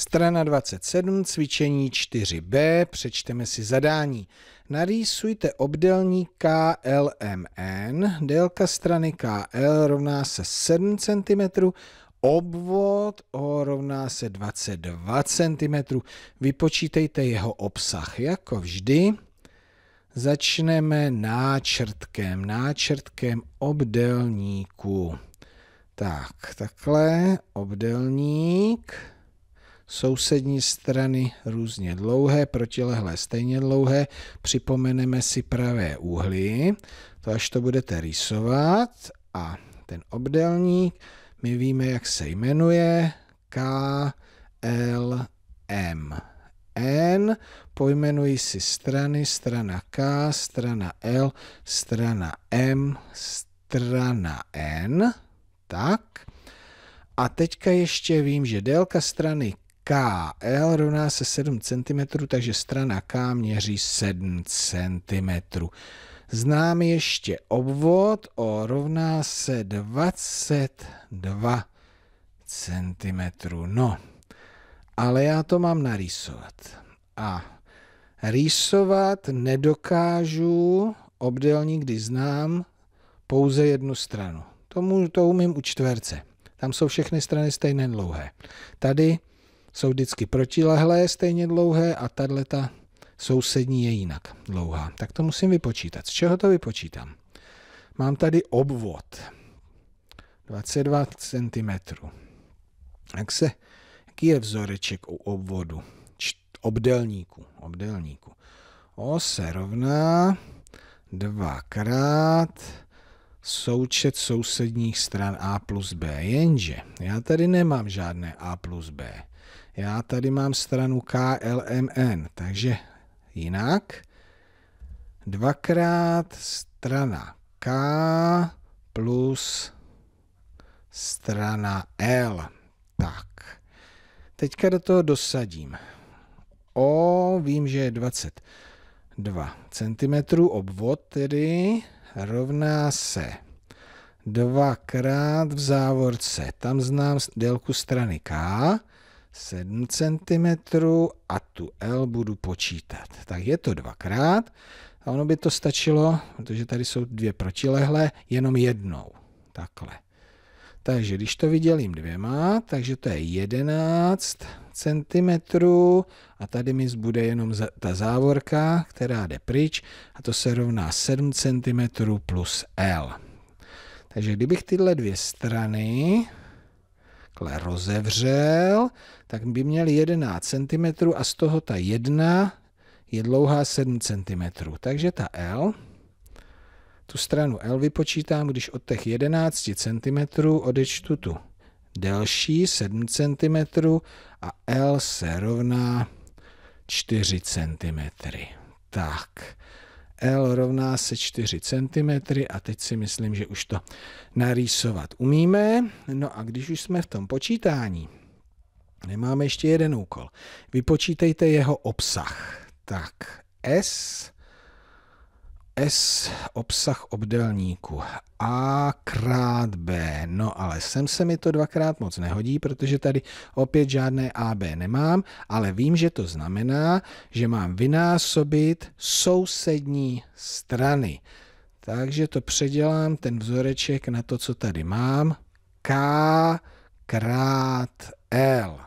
Strana 27, cvičení 4b, přečteme si zadání. Narýsujte obdelník KLMN, délka strany KL rovná se 7 cm, obvod O rovná se 22 cm. Vypočítejte jeho obsah, jako vždy. Začneme náčrtkem, náčrtkem obdelníku. Tak, takhle, obdelník. Sousední strany různě dlouhé, protilehlé stejně dlouhé. Připomeneme si pravé úhly, to až to budete rýsovat. A ten obdelník, my víme, jak se jmenuje, K, L, M. N, pojmenuji si strany, strana K, strana L, strana M, strana N, tak. A teďka ještě vím, že délka strany KL rovná se 7 cm, takže strana K měří 7 cm. Znám ještě obvod O rovná se 22 cm. No, ale já to mám narýsovat. A rýsovat nedokážu Obdélník, když znám pouze jednu stranu. Tomu to umím u čtverce. Tam jsou všechny strany stejně dlouhé. Tady jsou vždycky protilehlé, stejně dlouhé a ta sousední je jinak dlouhá. Tak to musím vypočítat. Z čeho to vypočítám? Mám tady obvod 22 cm. Jak se, jaký je vzoreček u obvodu? obdelníku. obdelníku. O se rovná 2 krát součet sousedních stran A plus B. Jenže já tady nemám žádné A plus B. Já tady mám stranu KLMN, takže jinak dvakrát strana K plus strana L. Tak, teďka do toho dosadím. O, vím, že je 22 cm, obvod tedy, rovná se dvakrát v závorce, tam znám délku strany K, 7 cm a tu L budu počítat. Tak je to dvakrát a ono by to stačilo, protože tady jsou dvě protilehlé, jenom jednou. Takhle. Takže když to vydělím dvěma, takže to je 11 cm a tady mi zbude jenom ta závorka, která jde pryč a to se rovná 7 cm plus L. Takže kdybych tyhle dvě strany takhle rozevřel, tak by měl 11 cm a z toho ta jedna je dlouhá 7 cm. Takže ta L tu stranu L vypočítám, když od těch 11 cm odečtu tu delší 7 cm a L se rovná 4 cm. Tak, L rovná se 4 cm a teď si myslím, že už to narýsovat umíme. No a když už jsme v tom počítání, nemáme ještě jeden úkol. Vypočítejte jeho obsah. Tak, S s obsah obdelníku. A krát B. No ale sem se mi to dvakrát moc nehodí, protože tady opět žádné AB nemám, ale vím, že to znamená, že mám vynásobit sousední strany. Takže to předělám, ten vzoreček na to, co tady mám. K krát L.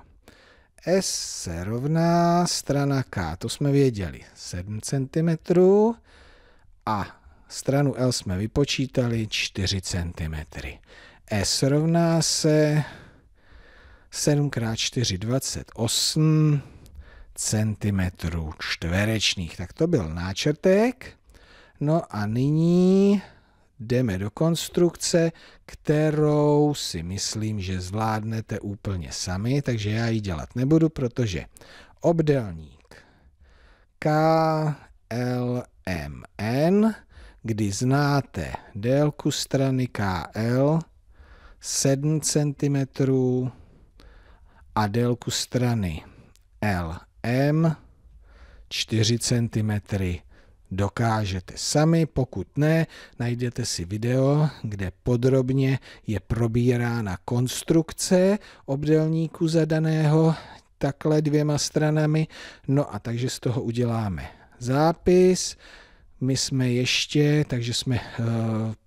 S se rovná strana K, to jsme věděli, 7 cm a stranu L jsme vypočítali 4 cm. S rovná se 7 x 4, 28 cm čtverečných. Tak to byl náčrtek. No a nyní jdeme do konstrukce, kterou si myslím, že zvládnete úplně sami, takže já ji dělat nebudu, protože obdelník K LMN, kdy znáte délku strany KL 7 cm a délku strany LM 4 cm dokážete sami, pokud ne, najdete si video, kde podrobně je probírána konstrukce obdelníku zadaného takhle dvěma stranami, no a takže z toho uděláme zápis. My jsme ještě, takže jsme eh,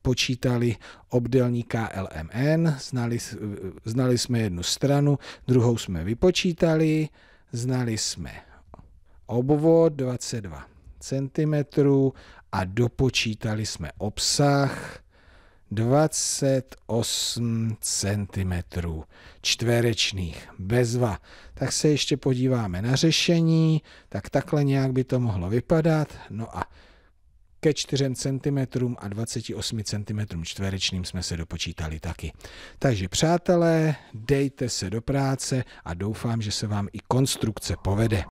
počítali obdelní KLMN, znali, eh, znali jsme jednu stranu, druhou jsme vypočítali, znali jsme obvod 22 cm a dopočítali jsme obsah 28 cm čtverečných bezva. Tak se ještě podíváme na řešení, tak takhle nějak by to mohlo vypadat. No a ke 4 cm a 28 cm čtverečným jsme se dopočítali taky. Takže přátelé, dejte se do práce a doufám, že se vám i konstrukce povede.